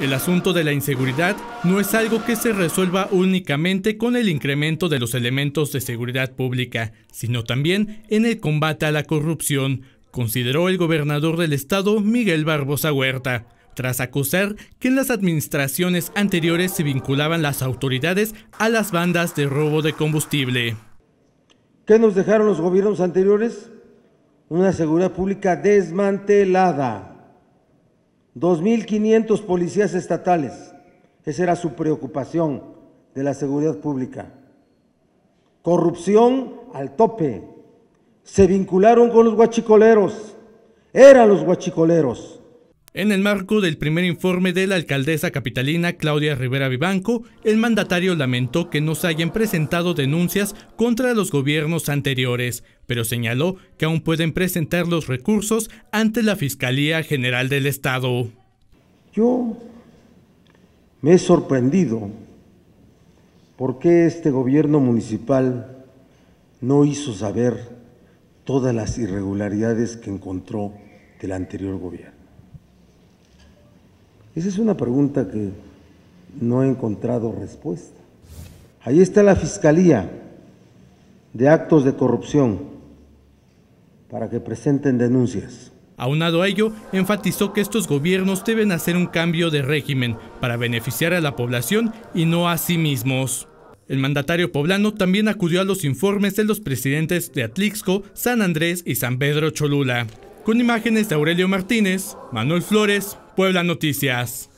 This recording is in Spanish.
El asunto de la inseguridad no es algo que se resuelva únicamente con el incremento de los elementos de seguridad pública, sino también en el combate a la corrupción, consideró el gobernador del estado Miguel Barbosa Huerta, tras acusar que en las administraciones anteriores se vinculaban las autoridades a las bandas de robo de combustible. ¿Qué nos dejaron los gobiernos anteriores? Una seguridad pública desmantelada 2.500 policías estatales. Esa era su preocupación de la seguridad pública. Corrupción al tope. Se vincularon con los guachicoleros. Eran los guachicoleros. En el marco del primer informe de la alcaldesa capitalina Claudia Rivera Vivanco, el mandatario lamentó que no se hayan presentado denuncias contra los gobiernos anteriores, pero señaló que aún pueden presentar los recursos ante la Fiscalía General del Estado. Yo me he sorprendido por qué este gobierno municipal no hizo saber todas las irregularidades que encontró del anterior gobierno. Esa es una pregunta que no he encontrado respuesta. Ahí está la Fiscalía de Actos de Corrupción para que presenten denuncias. Aunado a ello, enfatizó que estos gobiernos deben hacer un cambio de régimen para beneficiar a la población y no a sí mismos. El mandatario poblano también acudió a los informes de los presidentes de Atlixco, San Andrés y San Pedro Cholula. Con imágenes de Aurelio Martínez, Manuel Flores, Puebla Noticias.